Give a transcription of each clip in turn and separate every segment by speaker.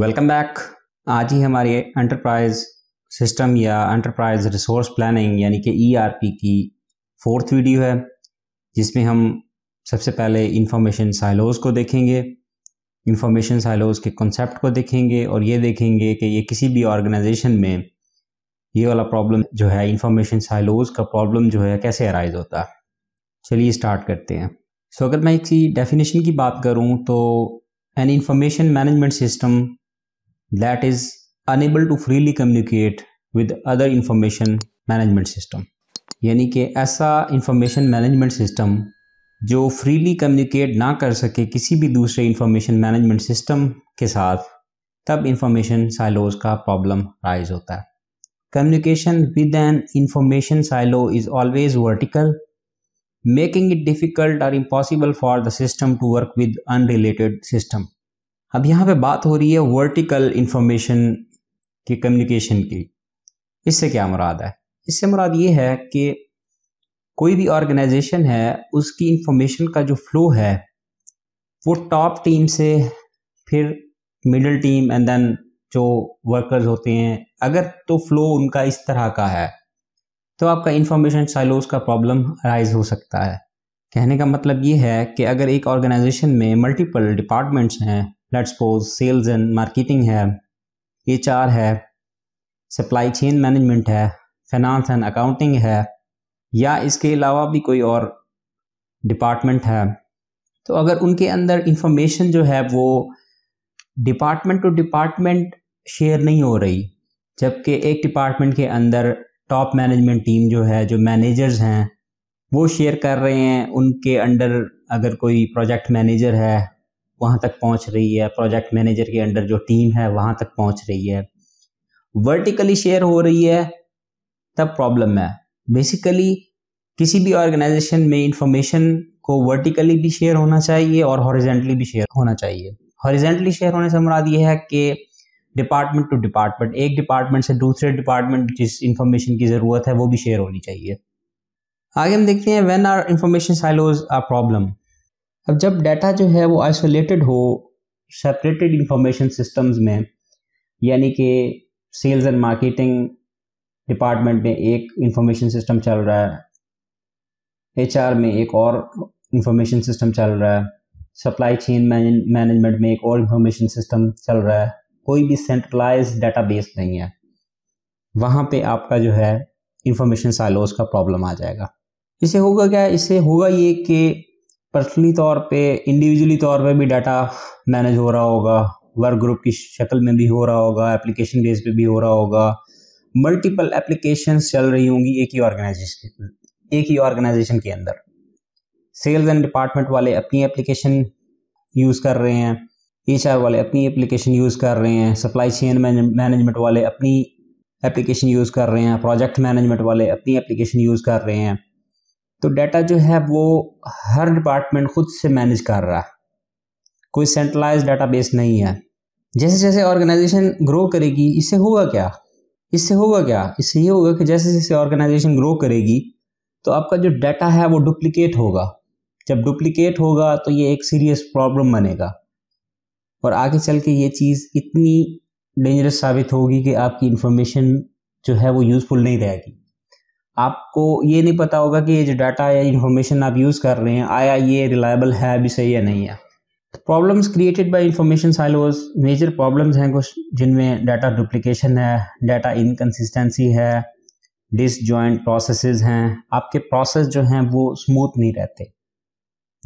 Speaker 1: welcome back आज ही हमारे एंटरप्राइज सिस्टम या एंटरप्राइज रिसोर्स प्लानिंग यानी कि ईआरपी e की फोर्थ वीडियो है जिसमें हम सबसे पहले इंफॉर्मेशन साइलोज को देखेंगे इंफॉर्मेशन साइलोज के कॉन्सेप्ट को देखेंगे और ये देखेंगे कि ये किसी भी ऑर्गेनाइजेशन में ये वाला प्रॉब्लम जो है इंफॉर्मेशन साइलोज का प्रॉब्लम जो है कैसे अराइज होता है चलिए स्टार्ट करते हैं सो so, अगर मैं इसी डेफिनेशन की बात करूँ तो an information management system that is unable to freely communicate with other information management system यानी कि ऐसा इंफॉर्मेशन मैनेजमेंट सिस्टम जो फ्रीली कम्युनिकेट ना कर सके किसी भी दूसरे इंफॉर्मेशन मैनेजमेंट सिस्टम के साथ तब इंफॉर्मेशन साइलोज का प्रॉब्लम राइज होता है communication with an information silo is always vertical making it difficult और impossible for the system to work with unrelated system अब यहाँ पे बात हो रही है वर्टिकल इंफॉर्मेशन की कम्युनिकेशन की इससे क्या मुराद है इससे मुराद ये है कि कोई भी ऑर्गेनाइजेशन है उसकी इंफॉर्मेशन का जो फ्लो है वो टॉप टीम से फिर मिडिल टीम एंड देन जो वर्कर्स होते हैं अगर तो फ्लो उनका इस तरह का है तो आपका इंफॉर्मेशन साइलोज का प्रॉब्लम राइज हो सकता है कहने का मतलब ये है कि अगर एक ऑर्गेनाइजेशन में मल्टीपल डिपार्टमेंट्स हैं let's suppose sales and marketing है एच है सप्लाई चेन मैनेजमेंट है फाइनेंस एंड अकाउंटिंग है या इसके अलावा भी कोई और डिपार्टमेंट है तो अगर उनके अंदर इंफॉर्मेशन जो है वो डिपार्टमेंट टू डिपार्टमेंट शेयर नहीं हो रही जबकि एक डिपार्टमेंट के अंदर टॉप मैनेजमेंट टीम जो है जो मैनेजर्स हैं वो शेयर कर रहे हैं उनके अंडर अगर कोई प्रोजेक्ट मैनेजर है वहाँ तक पहुँच रही है प्रोजेक्ट मैनेजर के अंडर जो टीम है वहाँ तक पहुँच रही है वर्टिकली शेयर हो रही है तब प्रॉब्लम है बेसिकली किसी भी ऑर्गेनाइजेशन में इंफॉर्मेशन को वर्टिकली भी शेयर होना चाहिए और हॉरिजेंटली भी शेयर होना चाहिए हॉरिजेंटली शेयर होने से मुराद ये है कि डिपार्टमेंट टू डिपार्टमेंट एक डिपार्टमेंट से दूसरे डिपार्टमेंट जिस इंफॉर्मेशन की ज़रूरत है वो भी शेयर होनी चाहिए आगे हम देखते हैं when are information silos are problem अब जब डाटा जो है वो आइसोलेटेड हो सेपरेटेड इंफॉर्मेशन सिस्टम्स में यानी कि सेल्स एंड मार्केटिंग डिपार्टमेंट में एक इंफॉर्मेशन सिस्टम चल रहा है एच में एक और इंफॉर्मेशन सिस्टम चल रहा है सप्लाई चेन मैनेजमेंट में एक और इंफॉर्मेशन सिस्टम चल रहा है कोई भी सेंट्रलाइज डाटा बेस नहीं है वहाँ पे आपका जो है इंफॉर्मेशन साइलोज का प्रॉब्लम आ जाएगा इसे होगा क्या इससे होगा ये कि पर्सनली तौर पे इंडिविजुअली तौर पे भी डाटा मैनेज हो रहा होगा वर्क ग्रुप की शक्ल में भी हो रहा होगा एप्लीकेशन बेस पे भी हो रहा होगा मल्टीपल एप्लीकेशन चल रही होंगी एक ही ऑर्गेनाइजेशन एक ही ऑर्गेनाइजेशन के अंदर सेल्स एंड डिपार्टमेंट वाले अपनी एप्लीकेशन यूज़ कर रहे हैं एच वाले अपनी एप्लीकेशन यूज़ कर रहे हैं सप्लाई चेन मैनेजमेंट वाले अपनी एप्लीकेशन यूज़ कर रहे हैं प्रोजेक्ट मैनेजमेंट वाले अपनी एप्लीकेशन यूज़ कर रहे हैं तो डाटा जो है वो हर डिपार्टमेंट खुद से मैनेज कर रहा है कोई सेंट्रलाइज डाटा बेस नहीं है जैसे जैसे ऑर्गेनाइजेशन ग्रो करेगी इससे होगा क्या इससे होगा क्या इससे ये होगा कि जैसे जैसे ऑर्गेनाइजेशन ग्रो करेगी तो आपका जो डाटा है वो डुप्लीकेट होगा जब डुप्लीकेट होगा तो ये एक सीरियस प्रॉब्लम बनेगा और आगे चल के ये चीज़ इतनी डेंजरस साबित होगी कि आपकी इन्फॉर्मेशन जो है वो यूज़फुल नहीं रहेगी आपको ये नहीं पता होगा कि ये जो डाटा या इन्फॉर्मेशन आप यूज़ कर रहे हैं आया ये रिलायबल है अभी सही या नहीं है problems created by information silos major problems हैं कुछ जिनमें डाटा डुप्लिकेशन है डाटा इनकन्सिस्टेंसी है डिस जॉइंट प्रोसेस हैं आपके प्रोसेस जो हैं वो स्मूथ नहीं रहते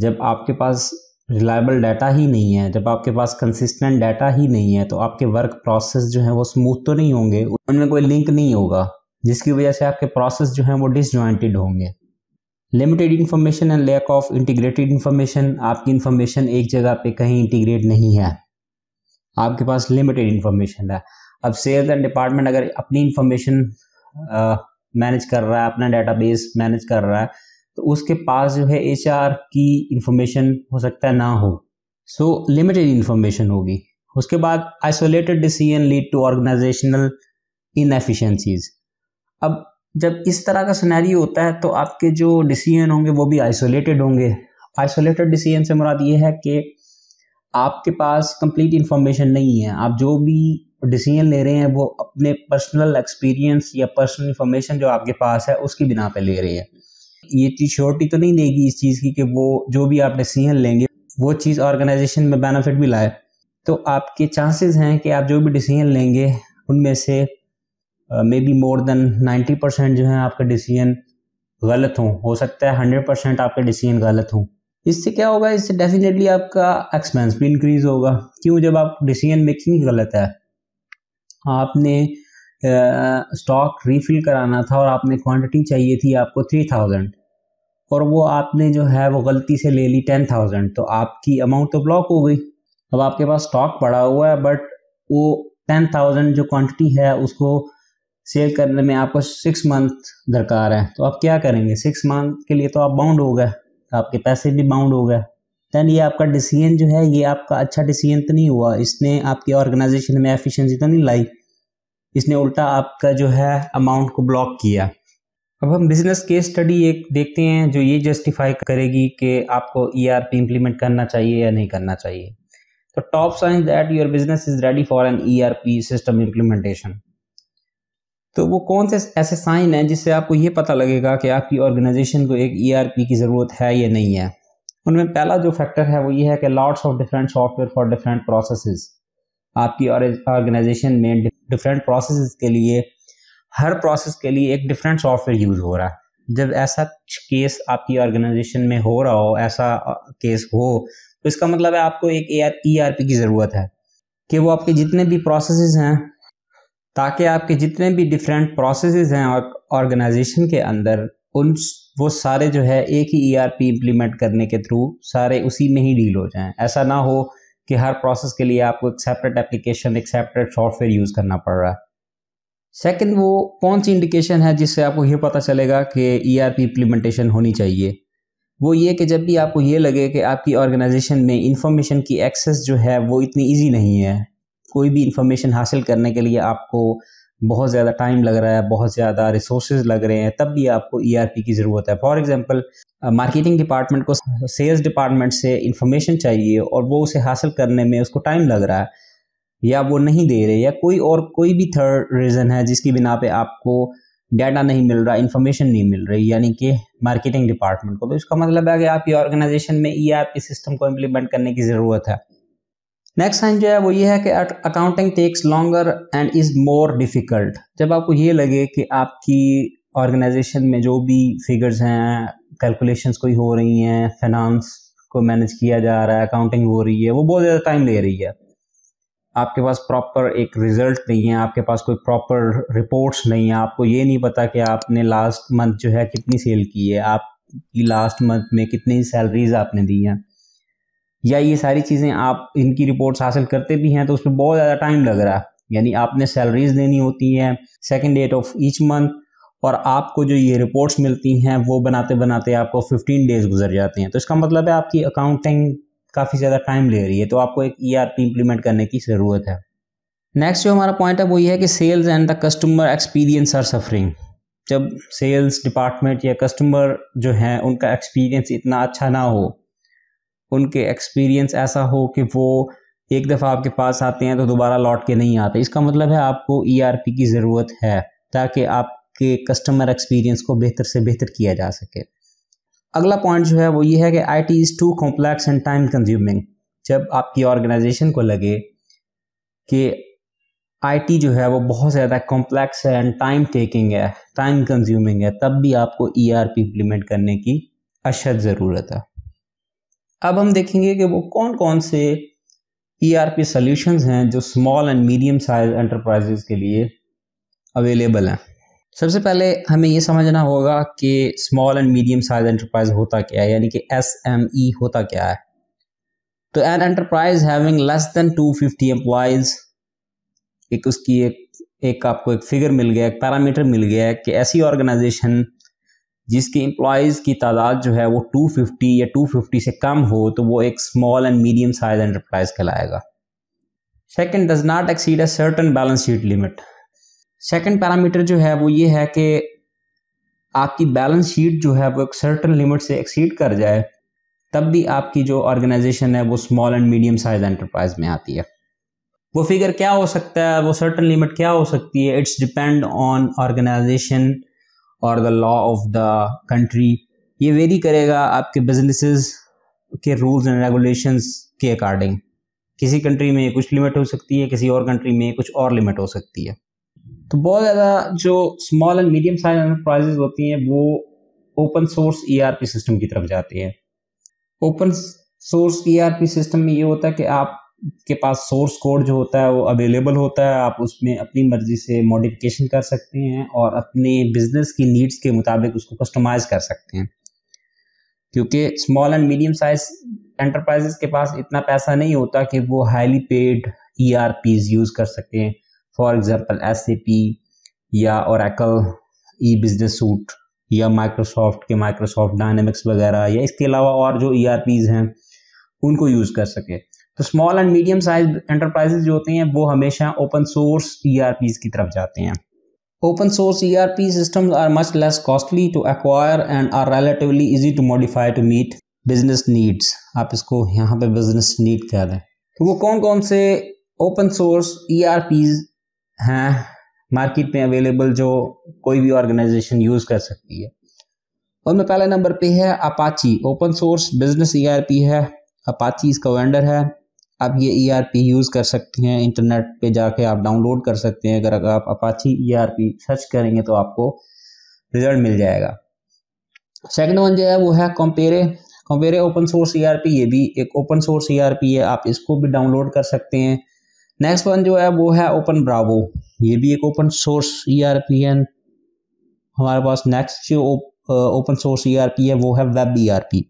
Speaker 1: जब आपके पास रिलायबल डाटा ही नहीं है जब आपके पास कंसिस्टेंट डाटा ही नहीं है तो आपके वर्क प्रोसेस जो है वो स्मूथ तो नहीं होंगे उनमें कोई लिंक नहीं होगा जिसकी वजह से आपके प्रोसेस जो हैं वो डिसजॉइंटेड होंगे limited information and lack of integrated information आपकी इन्फॉर्मेशन एक जगह पे कहीं इंटीग्रेट नहीं है आपके पास लिमिटेड इन्फॉर्मेशन है अब सेल्स एंड डिपार्टमेंट अगर अपनी इन्फॉर्मेशन मैनेज कर रहा है अपना डेटाबेस मैनेज कर रहा है तो उसके पास जो है एच की इंफॉर्मेशन हो सकता है ना हो सो लिमिटेड इन्फॉर्मेशन होगी उसके बाद isolated decision lead to organizational inefficiencies अब जब इस तरह का सिनेरियो होता है तो आपके जो डिसीजन होंगे वो भी आइसोलेटेड होंगे आइसोलेटेड डिसीजन से मुराद ये है कि आपके पास कंप्लीट इन्फॉर्मेशन नहीं है आप जो भी डिसीजन ले रहे हैं वो अपने पर्सनल एक्सपीरियंस या पर्सनल इन्फॉर्मेशन जो आपके पास है उसकी बिना पर ले रहे हैं ये चीज़ श्योरिटी तो नहीं देगी इस चीज़ की कि वो जो भी आप डिसीजन लेंगे वो चीज़ ऑर्गेनाइजेशन में बेनिफिट भी लाए तो आपके चांसेस हैं कि आप जो भी डिसीजन लेंगे उनमें से maybe more than ninety percent जो है आपके डिसीजन गलत हों हो सकता है हंड्रेड परसेंट आपके डिसीजन गलत हों इससे क्या होगा इससे डेफिनेटली आपका एक्सपेंस भी इंक्रीज होगा क्यों जब आप डिसीजन मेकिंग गलत है आपने स्टॉक रीफिल कराना था और आपने क्वांटिटी चाहिए थी आपको थ्री थाउजेंड और वो आपने जो है वो गलती से ले ली टेन थाउजेंड तो आपकी अमाउंट तो ब्लॉक हो गई अब आपके पास स्टॉक पड़ा हुआ है बट वो टेन थाउजेंड जो क्वांटिटी है उसको सेल करने में आपको सिक्स मंथ दरकार है तो आप क्या करेंगे सिक्स मंथ के लिए तो आप बाउंड हो गए आपके पैसे भी बाउंड हो गए दैन ये आपका डिसीजन जो है ये आपका अच्छा डिसीजन तो नहीं हुआ इसने आपकी ऑर्गेनाइजेशन में एफिशिएंसी तो नहीं लाई इसने उल्टा आपका जो है अमाउंट को ब्लॉक किया अब हम बिजनेस केस स्टडी एक देखते हैं जो ये जस्टिफाई करेगी कि आपको ई आर पी इम्प्लीमेंट करना चाहिए या नहीं करना चाहिए तो top signs that your business is ready for an E R P system implementation तो वो कौन से ऐसे साइन हैं जिससे आपको ये पता लगेगा कि आपकी ऑर्गेनाइजेशन को एक ई e की ज़रूरत है या नहीं है उनमें पहला जो फैक्टर है वो ये है कि lots of different software for different processes आपकी ऑर्गेनाइजेशन में डिफरेंट प्रोसेस के लिए हर प्रोसेस के लिए एक डिफरेंट सॉफ्टवेयर यूज़ हो रहा है जब ऐसा केस आपकी ऑर्गेनाइजेशन में हो रहा हो ऐसा केस हो तो इसका मतलब है आपको एक ए e आर e की ज़रूरत है कि वो आपके जितने भी प्रोसेसेस हैं ताकि आपके जितने भी डिफरेंट प्रोसेस हैं और ऑर्गेनाइजेशन के अंदर उन वो सारे जो है एक ही ईआरपी e इंप्लीमेंट करने के थ्रू सारे उसी में ही डील हो जाएं ऐसा ना हो कि हर प्रोसेस के लिए आपको एक सेपरेट एप्लीकेशन एक सेपरेट सॉफ्टवेयर यूज़ करना पड़ रहा है सेकंड वो कौन सी इंडिकेशन है जिससे आपको ये पता चलेगा कि ईआरपी e इंप्लीमेंटेशन होनी चाहिए वो ये कि जब भी आपको ये लगे कि आपकी ऑर्गेनाइजेशन में इंफॉर्मेशन की एक्सेस जो है वो इतनी ईजी नहीं है कोई भी इंफॉर्मेशन हासिल करने के लिए आपको बहुत ज़्यादा टाइम लग रहा है बहुत ज़्यादा रिसोर्स लग रहे हैं तब भी आपको ई e की ज़रूरत है फॉर एग्जाम्पल मार्केटिंग डिपार्टमेंट को सेल्स डिपार्टमेंट से इंफॉर्मेशन चाहिए और वो उसे हासिल करने में उसको टाइम लग रहा है या वो नहीं दे रहे या कोई और कोई भी थर्ड रीज़न है जिसकी बिना पे आपको डाटा नहीं मिल रहा इन्फॉर्मेशन नहीं मिल रही यानी कि मार्केटिंग डिपार्टमेंट को तो इसका मतलब है कि आपकी ऑर्गेनाइजेशन में ई आपके सिस्टम को इम्प्लीमेंट करने की ज़रूरत है नेक्स्ट साइन जो है वो ये है कि accounting takes longer and is more difficult जब आपको ये लगे कि आपकी ऑर्गेनाइजेशन में जो भी फिगर्स हैं कैलकुलेशंस कोई हो रही हैं फाइनेंस को मैनेज किया जा रहा है अकाउंटिंग हो रही है वो बहुत ज़्यादा टाइम ले रही है आपके पास प्रॉपर एक रिजल्ट नहीं है आपके पास कोई प्रॉपर रिपोर्ट्स नहीं है आपको ये नहीं पता कि आपने लास्ट मंथ जो है कितनी सेल की है आपकी लास्ट मंथ में कितनी सैलरीज आपने दी हैं या ये सारी चीज़ें आप इनकी रिपोर्ट्स हासिल करते भी हैं तो उसमें बहुत ज़्यादा टाइम लग रहा है यानी आपने सैलरीज देनी होती हैं second date of each month और आपको जो ये रिपोर्ट्स मिलती हैं वो बनाते बनाते आपको 15 डेज गुजर जाते हैं तो इसका मतलब है आपकी अकाउंटिंग काफ़ी ज़्यादा टाइम ले रही है तो आपको एक ई आर इंप्लीमेंट करने की ज़रूरत है नेक्स्ट जो हमारा पॉइंट है वो ये है कि sales and the customer experience are suffering जब सेल्स डिपार्टमेंट या कस्टमर जो हैं उनका एक्सपीरियंस इतना अच्छा ना हो उनके एक्सपीरियंस ऐसा हो कि वो एक दफ़ा आपके पास आते हैं तो दोबारा लौट के नहीं आते इसका मतलब है आपको ई e की ज़रूरत है ताकि आपके कस्टमर एक्सपीरियंस को बेहतर से बेहतर किया जा सके अगला पॉइंट जो है वो ये है कि I T is too complex and time consuming जब आपकी ऑर्गेनाइजेशन को लगे कि आईटी जो है वो बहुत ज़्यादा कॉम्प्लेक्स है एंड टाइम टेकिंग है टाइम कंज्यूमिंग है तब भी आपको ईआरपी e इंप्लीमेंट करने की अशद ज़रूरत है अब हम देखेंगे कि वो कौन कौन से ई आर पी सोल्यूशन हैं जो small and medium size enterprise के लिए अवेलेबल हैं सबसे पहले हमें ये समझना होगा कि small and medium size enterprise होता क्या है यानी कि एस एम ई होता क्या है तो an enterprise having less than 250 employees एक उसकी एक एक आपको एक फिगर मिल गया एक पैरामीटर मिल गया कि ऐसी ऑर्गेनाइजेशन जिसके एम्प्लॉयज़ की तादाद जो है वो 250 या 250 से कम हो तो वो एक small and medium size enterprise कहलाएगा second does not exceed a certain balance sheet limit second parameter जो है वो ये है कि आपकी बैलेंस शीट जो है वो एक सर्टन लिमिट से एक्सीड कर जाए तब भी आपकी जो ऑर्गेनाइजेशन है वो small and medium size enterprise में आती है वो फिगर क्या हो सकता है वो सर्टन लिमिट क्या हो सकती है इट्स डिपेंड ऑन ऑर्गेनाइजेशन और the law of the country ये वेरी करेगा आपके बिजनेस के रूल्स एंड रेगुलेशन के अकॉर्डिंग किसी कंट्री में कुछ लिमिट हो सकती है किसी और कंट्री में कुछ और लिमिट हो सकती है तो बहुत ज़्यादा जो small and medium size enterprises होती हैं वो ओपन सोर्स ईआरपी सिस्टम की तरफ जाती हैं ओपन सोर्स ईआरपी सिस्टम में ये होता है कि आप के पास सोर्स कोड जो होता है वो अवेलेबल होता है आप उसमें अपनी मर्जी से मॉडिफिकेशन कर सकते हैं और अपने बिजनेस की नीड्स के मुताबिक उसको कस्टमाइज कर सकते हैं क्योंकि small and medium size enterprises के पास इतना पैसा नहीं होता कि वो highly paid E R Ps use कर सकें for example S A P या और ई बिजनेस सूट या माइक्रोसॉफ्ट के माइक्रोसॉफ्ट डायनेमिक्स वगैरह या इसके अलावा और जो ई आर पीज हैं उनको यूज़ कर सकें तो small and medium size enterprises जो होते हैं वो हमेशा ओपन सोर्स ई की तरफ जाते हैं E R P system are much less costly to acquire and are relatively easy to modify to meet business needs आप इसको यहाँ पे बिजनेस नीड कह दें तो वो कौन कौन से open source E R P हैं मार्केट में अवेलेबल जो कोई भी ऑर्गेनाइजेशन यूज़ कर सकती है उनमें पहले नंबर पे है Apache open source business E R P है अपाची इसका वेंडर है आप ये ई e यूज़ कर सकते हैं इंटरनेट पे जाके आप डाउनलोड कर सकते हैं अगर आप अपाची ई सर्च करेंगे तो आपको रिजल्ट मिल जाएगा सेकंड वन जो है वो है कॉम्पेरे कॉम्पेरे ओपन सोर्स ई ये भी एक ओपन सोर्स ई है आप इसको भी डाउनलोड कर सकते हैं नेक्स्ट वन जो है वो है ओपन ब्रावो ये भी एक ओपन सोर्स ई है हमारे पास नेक्स्ट जो ओपन सोर्स ई है वो है वेब ई e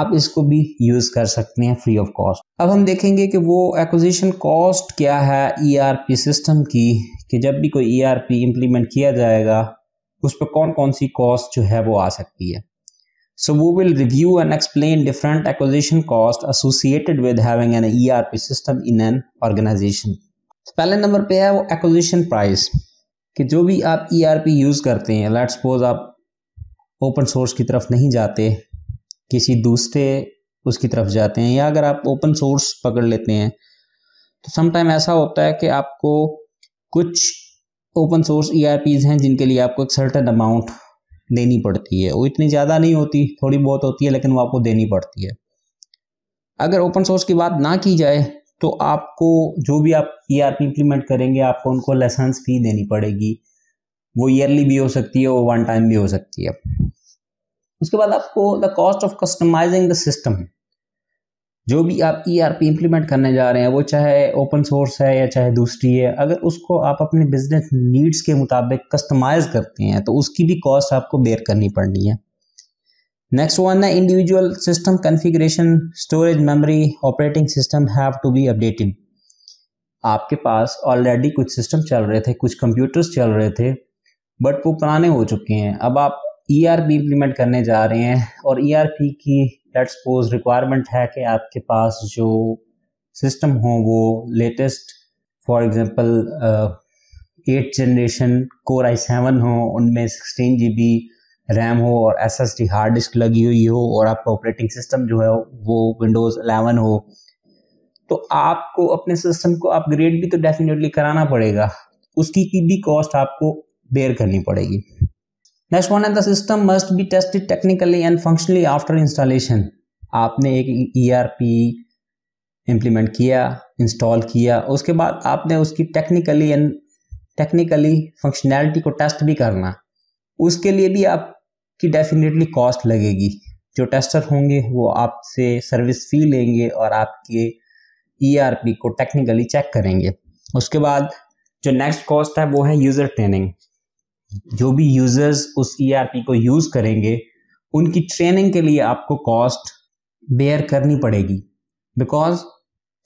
Speaker 1: आप इसको भी यूज कर सकते हैं फ्री ऑफ कॉस्ट अब हम देखेंगे कि वो एक्विजिशन कॉस्ट क्या है ईआरपी e सिस्टम की कि जब भी कोई ईआरपी e इंप्लीमेंट किया जाएगा उस पर कौन कौन सी कॉस्ट जो है वो आ सकती है so we will review and explain different acquisition cost associated with having an ERP system in an organization पहले नंबर पे है वो एक्विजिशन प्राइस कि जो भी आप ईआरपी e यूज़ करते हैं लेट्स सपोज आप ओपन सोर्स की तरफ नहीं जाते किसी दूसरे उसकी तरफ जाते हैं या अगर आप ओपन सोर्स पकड़ लेते हैं तो समटाइम ऐसा होता है कि आपको कुछ ओपन सोर्स ई हैं जिनके लिए आपको एक सर्टन अमाउंट देनी पड़ती है वो इतनी ज़्यादा नहीं होती थोड़ी बहुत होती है लेकिन वो आपको देनी पड़ती है अगर ओपन सोर्स की बात ना की जाए तो आपको जो भी आप ई आर पी इम्प्लीमेंट करेंगे आपको उनको लाइसेंस फ़ी देनी पड़ेगी वो ईयरली भी हो सकती है वो वन टाइम भी हो सकती है उसके बाद आपको the cost of customizing the system जो भी आप ई आर पी इम्प्लीमेंट करने जा रहे हैं वो चाहे ओपन सोर्स है या चाहे दूसरी है अगर उसको आप अपने बिजनेस नीड्स के मुताबिक कस्टमाइज करते हैं तो उसकी भी कॉस्ट आपको बेयर करनी पड़नी है नेक्स्ट वन है individual system configuration storage memory operating system have to be updated आपके पास ऑलरेडी कुछ सिस्टम चल रहे थे कुछ कंप्यूटर्स चल रहे थे बट वो पुराने हो चुके हैं अब आप ईआरपी e इंप्लीमेंट करने जा रहे हैं और ईआरपी e की लेट्स सपोज रिक्वायरमेंट है कि आपके पास जो सिस्टम हो वो latest for example eight generation core i seven हो उनमें सिक्सटीन जी बी रैम हो और S S D hard disk लगी हुई हो और आपका ऑपरेटिंग सिस्टम जो है वो विंडोज़ अलेवन हो तो आपको अपने सिस्टम को अपग्रेड भी तो डेफिनेटली कराना पड़ेगा उसकी की भी कॉस्ट आपको बेयर करनी पड़ेगी नेक्स्ट वन है the system must be tested technically and functionally after installation आपने एक ईआरपी e इम्प्लीमेंट किया इंस्टॉल किया उसके बाद आपने उसकी टेक्निकली एंड टेक्निकली फंक्शनैलिटी को टेस्ट भी करना उसके लिए भी आपकी डेफिनेटली कॉस्ट लगेगी जो टेस्टर होंगे वो आपसे सर्विस फी लेंगे और आपके ईआरपी e को टेक्निकली चेक करेंगे उसके बाद जो नेक्स्ट कॉस्ट है वो है यूज़र ट्रेनिंग जो भी यूजर्स उस ईआरपी e को यूज करेंगे उनकी ट्रेनिंग के लिए आपको कॉस्ट बेयर करनी पड़ेगी बिकॉज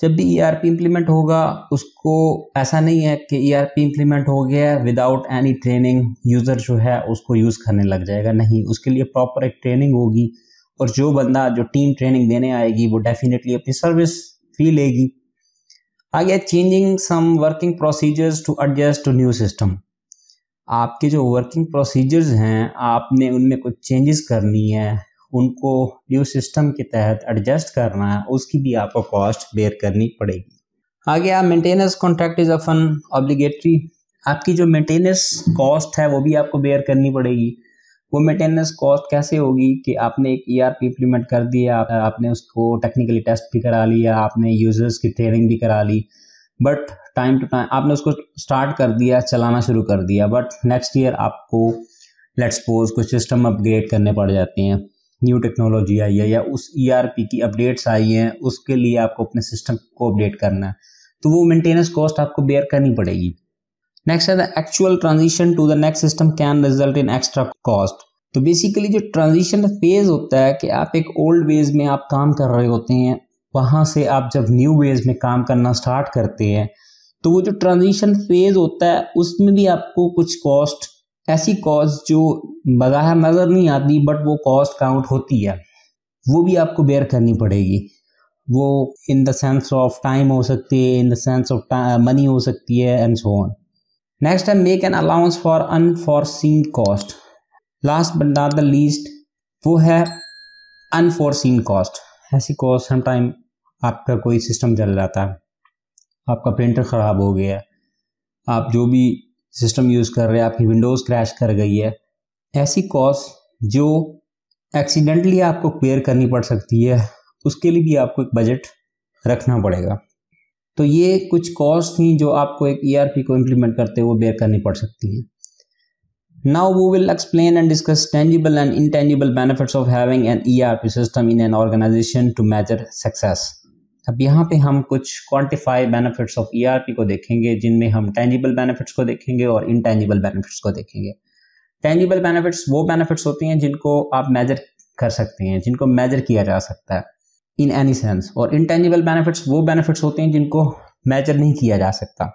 Speaker 1: जब भी ईआरपी e इंप्लीमेंट होगा उसको ऐसा नहीं है कि ईआरपी e इंप्लीमेंट हो गया विदाउट एनी ट्रेनिंग यूज़र जो है उसको यूज़ करने लग जाएगा नहीं उसके लिए प्रॉपर एक ट्रेनिंग होगी और जो बंदा जो टीम ट्रेनिंग देने आएगी वो डेफिनेटली अपनी सर्विस फी लेगी आगे changing some working procedures to adjust to new system आपके जो वर्किंग प्रोसीजर्स हैं आपने उनमें कुछ चेंजेस करनी है उनको न्यू सिस्टम के तहत एडजस्ट करना है उसकी भी आपको कॉस्ट बेयर करनी पड़ेगी आगे आप maintenance contract is often obligatory आपकी जो मेंटेनेंस कॉस्ट है वो भी आपको बेयर करनी पड़ेगी वो मेंटेनेंस कॉस्ट कैसे होगी कि आपने एक ई आर इम्प्लीमेंट कर दिया आपने उसको टेक्निकली टेस्ट भी करा लिया आपने यूजर्स की ट्रेनिंग भी करा ली बट टाइम टू टाइम आपने उसको स्टार्ट कर दिया चलाना शुरू कर दिया बट नेक्स्ट ईयर आपको लेट्स सपोज कुछ सिस्टम अपग्रेड करने पड़ जाते हैं न्यू टेक्नोलॉजी आई है या उस ई e की अपडेट्स आई हैं उसके लिए आपको अपने सिस्टम को अपडेट करना है तो वो मेंटेनेंस कॉस्ट आपको बेयर करनी पड़ेगी नेक्स्ट है the actual transition to the next system can result in extra cost तो बेसिकली जो ट्रांजिशन फेज होता है कि आप एक ओल्ड वेज में आप काम कर रहे होते हैं वहाँ से आप जब न्यू वेज में काम करना स्टार्ट करते हैं तो वो जो ट्रांजिशन फेज होता है उसमें भी आपको कुछ कॉस्ट ऐसी कॉस्ट जो बजाय नज़र नहीं आती बट वो कॉस्ट काउंट होती है वो भी आपको बेयर करनी पड़ेगी वो in the sense of time हो सकती है in the sense of money हो सकती है एंड सो ऑन नेक्स्ट है make an allowance for unforeseen cost last but not the least वो है अनफॉरसीन कॉस्ट ऐसी कॉस्ट हम टाइम आपका कोई सिस्टम चल जाता है आपका प्रिंटर ख़राब हो गया आप जो भी सिस्टम यूज़ कर रहे हैं आपकी विंडोज़ क्रैश कर गई है ऐसी कॉस्ट जो एक्सीडेंटली आपको क्लियर करनी पड़ सकती है उसके लिए भी आपको एक बजट रखना पड़ेगा तो ये कुछ कॉस्ट थी जो आपको एक ईआरपी e को इम्प्लीमेंट करते हुए बेयर करनी पड़ सकती है now we will explain and discuss tangible and intangible benefits of having an ERP system in an organisation to measure success अब यहाँ पे हम कुछ क्वांटिफाई बेनिफिट्स ऑफ ईआरपी को देखेंगे जिनमें हम टेंजिबल बेनिफिट्स को देखेंगे और इनटेंजिबल बेनिफिट्स को देखेंगे टेंजिबल बेनिफिट्स वो बेनिफिट्स होती हैं जिनको आप मेजर कर सकते हैं जिनको मेजर किया जा सकता है इन एनी सेंस और इनटेंजिबल बेनिफिट्स वो बेनिफिट्स होते हैं जिनको मेजर नहीं किया जा सकता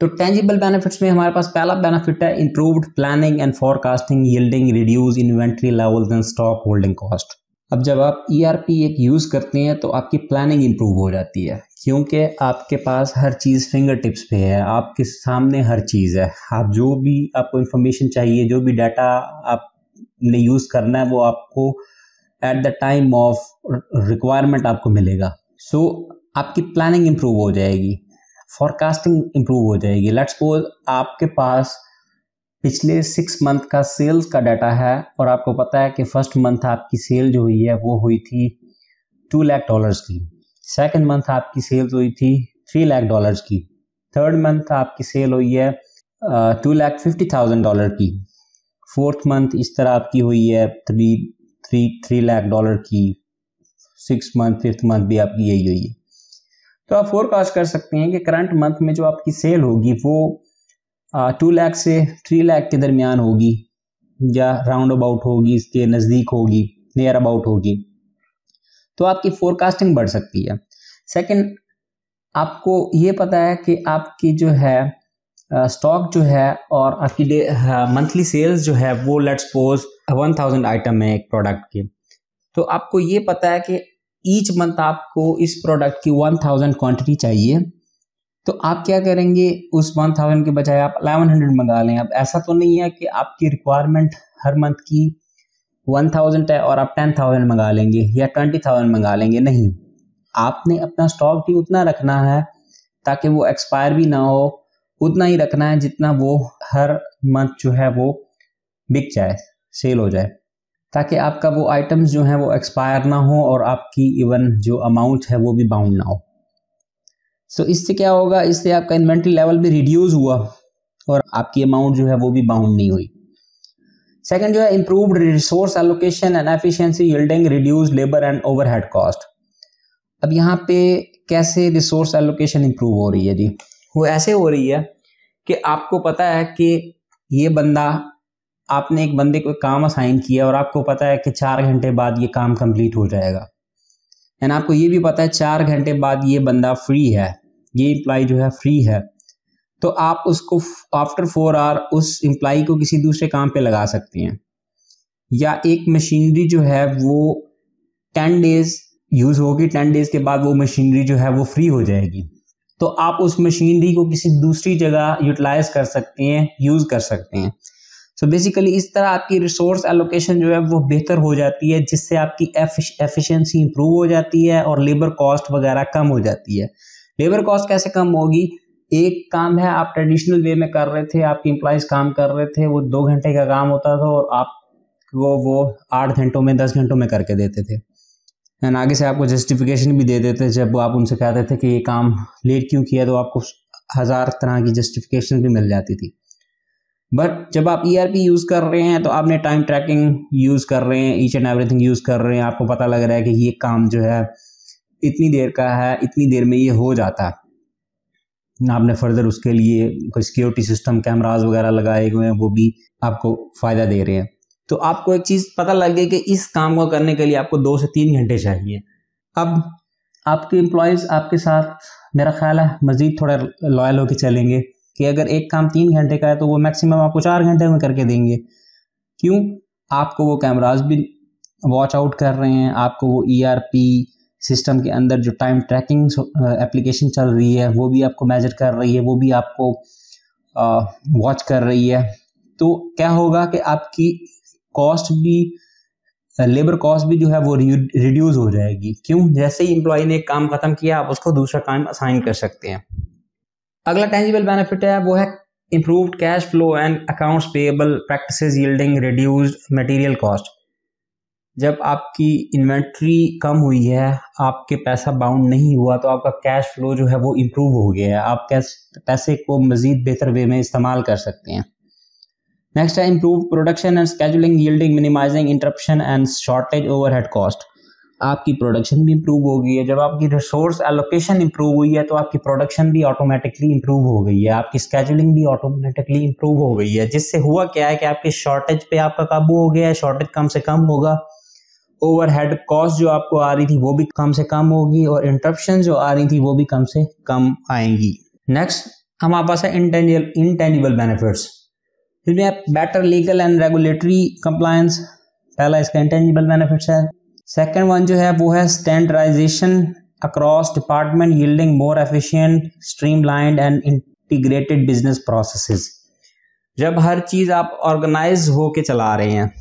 Speaker 1: तो टेंजिबल बेनिफिट्स में हमारे पास पहला बेनिफिट है improved planning and forecasting yielding reduce inventory levels and stock holding cost अब जब आप ई e एक यूज़ करते हैं तो आपकी प्लानिंग इम्प्रूव हो जाती है क्योंकि आपके पास हर चीज़ फिंगर टिप्स पे है आपके सामने हर चीज़ है आप जो भी आपको इन्फॉर्मेशन चाहिए जो भी डाटा आपने यूज़ करना है वो आपको at the time of requirement आपको मिलेगा सो so, आपकी प्लानिंग इम्प्रूव हो जाएगी फॉरकास्टिंग इम्प्रूव हो जाएगी लेट्स सपोज आपके पास पिछले सिक्स मंथ का सेल्स का डाटा है और आपको पता है कि फर्स्ट मंथ आपकी सेल जो हुई है वो हुई थी टू लाख डॉलर्स की सेकंड मंथ आपकी सेल्स हुई थी थ्री लाख डॉलर्स की थर्ड मंथ आपकी सेल हुई है two lakh fifty thousand dollar की फोर्थ मंथ इस तरह आपकी हुई है three three three lakh dollar की सिक्स मंथ फिफ्थ मंथ भी आपकी यही हुई है तो आप फोरकास्ट कर सकते हैं कि करंट मंथ में जो आपकी सेल होगी वो टू लाख से थ्री लाख के दरमियान होगी या राउंड अबाउट होगी इसके नज़दीक होगी नियर अबाउट होगी तो आपकी फोरकास्टिंग बढ़ सकती है सेकंड आपको ये पता है कि आपकी जो है स्टॉक जो है और आपकी डे मंथली सेल्स जो है वो let suppose one thousand item है एक प्रोडक्ट की तो आपको ये पता है कि ईच मंथ आपको इस प्रोडक्ट की वन थाउजेंड क्वान्टिटी चाहिए तो आप क्या करेंगे उस वन थाउजेंड के बजाय आप अलेवन हंड्रेड मंगा लें अब ऐसा तो नहीं है कि आपकी रिक्वायरमेंट हर मंथ की वन थाउजेंड है और आप टेन थाउजेंड मंगा लेंगे या ट्वेंटी थाउजेंड मंगा लेंगे नहीं आपने अपना स्टॉक भी उतना रखना है ताकि वो एक्सपायर भी ना हो उतना ही रखना है जितना वो हर मंथ जो है वो बिक जाए सेल हो जाए ताकि आपका वो आइटम्स जो हैं वो एक्सपायर ना हो और आपकी इवन जो अमाउंट है वो भी बाउंड ना हो सो so, इससे क्या होगा इससे आपका इन्वेंट्री लेवल भी रिड्यूस हुआ और आपकी अमाउंट जो है वो भी बाउंड नहीं हुई सेकंड जो है improve resource allocation and efficiency yielding reduce labour and overhead cost अब यहाँ पे कैसे रिसोर्स एलोकेशन इंप्रूव हो रही है जी वो ऐसे हो रही है कि आपको पता है कि ये बंदा आपने एक बंदे को काम असाइन किया और आपको पता है कि चार घंटे बाद ये काम कंप्लीट हो जाएगा एंड आपको ये भी पता है चार घंटे बाद ये बंदा फ्री है ये इम्प्लाई जो है फ्री है तो आप उसको आफ्टर फोर आवर उस इम्प्लाई को किसी दूसरे काम पे लगा सकती हैं या एक मशीनरी जो है वो टेन डेज यूज़ होगी टेन डेज के बाद वो मशीनरी जो है वो फ्री हो जाएगी तो आप उस मशीनरी को किसी दूसरी जगह यूटिलाइज कर सकते हैं यूज़ कर सकते हैं सो so बेसिकली इस तरह आपकी रिसोर्स एलोकेशन जो है वो बेहतर हो जाती है जिससे आपकी एफिशिएंसी इंप्रूव हो जाती है और लेबर कॉस्ट वगैरह कम हो जाती है लेबर कॉस्ट कैसे कम होगी एक काम है आप ट्रेडिशनल वे में कर रहे थे आपके एम्प्लॉयज काम कर रहे थे वो दो घंटे का काम होता था और आप वो वो आठ घंटों में दस घंटों में करके देते थे एंड आगे से आपको जस्टिफिकेशन भी दे देते जब आप उनसे कहते थे कि ये काम लेट क्यों किया तो आपको हज़ार तरह की जस्टिफिकेशन भी मिल जाती थी बट जब आप ई e यूज़ कर रहे हैं तो आपने टाइम ट्रैकिंग यूज़ कर रहे हैं ईच एंड एवरीथिंग यूज़ कर रहे हैं आपको पता लग रहा है कि ये काम जो है इतनी देर का है इतनी देर में ये हो जाता है आपने फर्दर उसके लिए कोई सिक्योरिटी सिस्टम कैमराज वगैरह लगाए हुए हैं वो भी आपको फ़ायदा दे रहे हैं तो आपको एक चीज़ पता लग गई कि इस काम को करने के लिए आपको दो से तीन घंटे चाहिए अब आपके एम्प्लॉयज़ आपके साथ मेरा ख्याल है मज़ीद थोड़ा लॉयल होकर चलेंगे कि अगर एक काम तीन घंटे का है तो वो मैक्सिमम आपको चार घंटे में करके देंगे क्यों आपको वो कैमराज भी वॉच आउट कर रहे हैं आपको वो ई e सिस्टम के अंदर जो टाइम ट्रैकिंग एप्लीकेशन चल रही है वो भी आपको मेजर कर रही है वो भी आपको वॉच uh, कर रही है तो क्या होगा कि आपकी कॉस्ट भी लेबर uh, कॉस्ट भी जो है वो रिड्यूस हो जाएगी क्यों जैसे ही एम्प्लॉय ने एक काम ख़त्म किया आप उसको दूसरा काम असाइन कर सकते हैं अगला टेंजिबल बेनिफिट है वो है improve cash flow and accounts payable practice yielding reduce material cost जब आपकी इन्वेंट्री कम हुई है आपके पैसा बाउंड नहीं हुआ तो आपका कैश फ्लो जो है वो इम्प्रूव हो गया है आप कैश पैसे को मज़ीद बेहतर वे में इस्तेमाल कर सकते हैं नेक्स्ट है improve production and scheduling yielding minimising interruption and shortage overhead cost आपकी प्रोडक्शन भी इम्प्रूव हो गई है जब आपकी रिसोर्स एलोकेशन इम्प्रूव हुई है तो आपकी प्रोडक्शन भी ऑटोमेटिकली इम्प्रूव हो गई है आपकी स्केजुलिंग भी ऑटोमेटिकली इम्प्रूव हो गई है जिससे हुआ क्या है कि आपके शॉर्टेज पे आपका काबू हो गया है शॉर्टेज कम से कम होगा ओवरहेड कॉस्ट जो आपको आ रही थी वो भी कम से कम होगी और इंटरप्शन जो आ रही थी वो भी कम से कम आएंगी नेक्स्ट हमारे पास है इंटेंजिबल बेनिफिट्स इसमें better legal and regulatory compliance पहला इसका इंटेंजिबल बेनिफिट्स है सेकेंड वन जो है वो है standardisation across department yielding more efficient streamlined and integrated business processes जब हर चीज़ आप ऑर्गेनाइज होके चला रहे हैं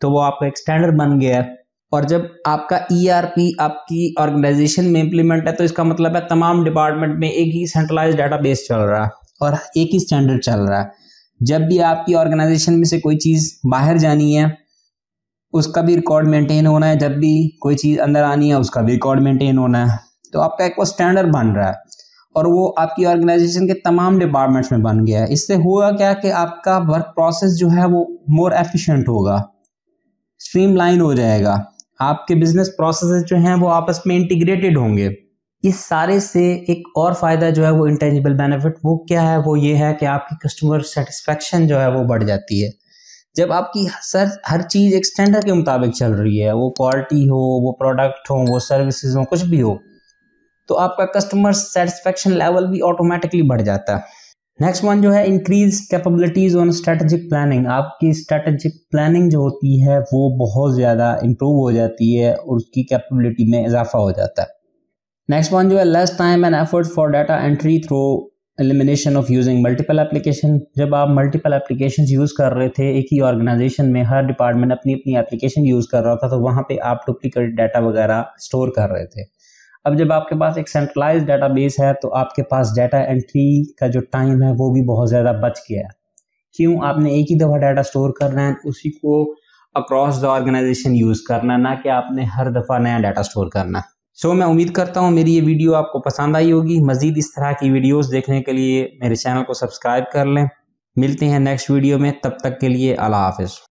Speaker 1: तो वो आपका एक स्टैंडर्ड बन गया है और जब आपका ई e आपकी ऑर्गेनाइजेशन में इम्प्लीमेंट है तो इसका मतलब है तमाम डिपार्टमेंट में एक ही सेंट्रलाइज बेस चल रहा है और एक ही स्टैंडर्ड चल रहा है जब भी आपकी ऑर्गेनाइजेशन में से कोई चीज़ बाहर जानी है उसका भी रिकॉर्ड मेंटेन होना है जब भी कोई चीज़ अंदर आनी है उसका भी रिकॉर्ड मेंटेन होना है तो आपका एक वो स्टैंडर्ड बन रहा है और वो आपकी ऑर्गेनाइजेशन के तमाम डिपार्टमेंट्स में बन गया है इससे हुआ क्या कि आपका वर्क प्रोसेस जो है वो मोर एफिशिएंट होगा स्ट्रीमलाइन हो जाएगा आपके बिजनेस प्रोसेस जो हैं वो आपस में इंटीग्रेटेड होंगे इस सारे से एक और फ़ायदा जो है वो इंटेंजिबल बेनिफिट वो क्या है वो ये है कि आपकी कस्टमर सेटिस्फेक्शन जो है वो बढ़ जाती है जब आपकी सर हर चीज़ एक स्टैंडर्ड के मुताबिक चल रही है वो क्वालिटी हो वो प्रोडक्ट हो वो सर्विसेज हो कुछ भी हो तो आपका कस्टमर सेटिस्फेक्शन लेवल भी ऑटोमेटिकली बढ़ जाता है नेक्स्ट वन जो है increase capabilities on strategic planning आपकी स्ट्रेटजिक प्लानिंग जो होती है वो बहुत ज़्यादा इम्प्रूव हो जाती है और उसकी कैपेबिलिटी में इजाफा हो जाता है नेक्स्ट वन जो है less time and effort for data entry through elimination of using multiple application जब आप मल्टीपल एप्लीकेशन यूज़ कर रहे थे एक ही ऑर्गेनाइजेशन में हर डिपार्टमेंट अपनी अपनी एप्लीकेशन यूज़ कर रहा था तो वहाँ पे आप डुप्लीकेट डाटा वगैरह स्टोर कर रहे थे अब जब आपके पास एक सेंट्रलाइज बेस है तो आपके पास डाटा एंट्री का जो टाइम है वो भी बहुत ज़्यादा बच गया है क्यों आपने एक ही दफ़ा डाटा स्टोर करना है उसी को अक्रॉस द ऑर्गेनाइजेशन यूज़ करना ना कि आपने हर दफ़ा नया डाटा स्टोर करना है सो मैं उम्मीद करता हूँ मेरी ये वीडियो आपको पसंद आई होगी मज़ीद इस तरह की वीडियोस देखने के लिए मेरे चैनल को सब्सक्राइब कर लें मिलते हैं नेक्स्ट वीडियो में तब तक के लिए अला हाफ़